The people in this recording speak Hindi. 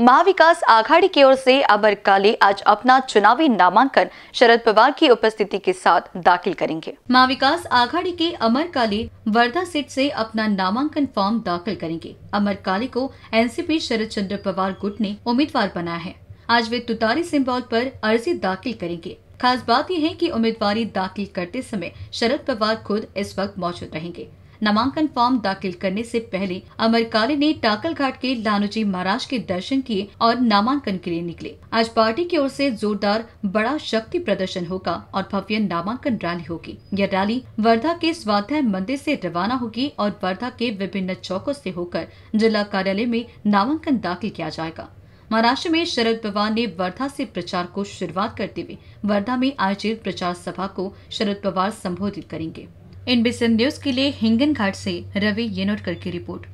महाविकास आघाड़ी की ओर से काली आज अपना चुनावी नामांकन शरद पवार की उपस्थिति के साथ दाखिल करेंगे महाविकास आघाड़ी के अमर काले वर्धा सीट से अपना नामांकन फॉर्म दाखिल करेंगे अमर काले को एनसीपी शरद चंद्र पवार गुट ने उम्मीदवार बनाया है आज वे तुतारी सिम्बॉल पर अर्जी दाखिल करेंगे खास बात यह है कि उम्मीदवारी दाखिल करते समय शरद पवार खुद इस वक्त मौजूद रहेंगे नामांकन फॉर्म दाखिल करने से पहले अमर काले ने टाकल घाट के लालूजी महाराज के दर्शन किए और नामांकन के लिए निकले आज पार्टी की ओर से जोरदार बड़ा शक्ति प्रदर्शन होगा और भव्य नामांकन रैली होगी यह रैली वर्धा के स्वाध्याय मंदिर से रवाना होगी और वर्धा के विभिन्न चौकों से होकर जिला कार्यालय में नामांकन दाखिल किया जाएगा महाराष्ट्र में शरद पवार ने वर्धा से प्रचार को शुरुआत करते हुए वर्धा में आयोजित प्रचार सभा को शरद पवार संबोधित करेंगे इन बिसन न्यूज के लिए हिंगन घाट से रवि येनोरकर की रिपोर्ट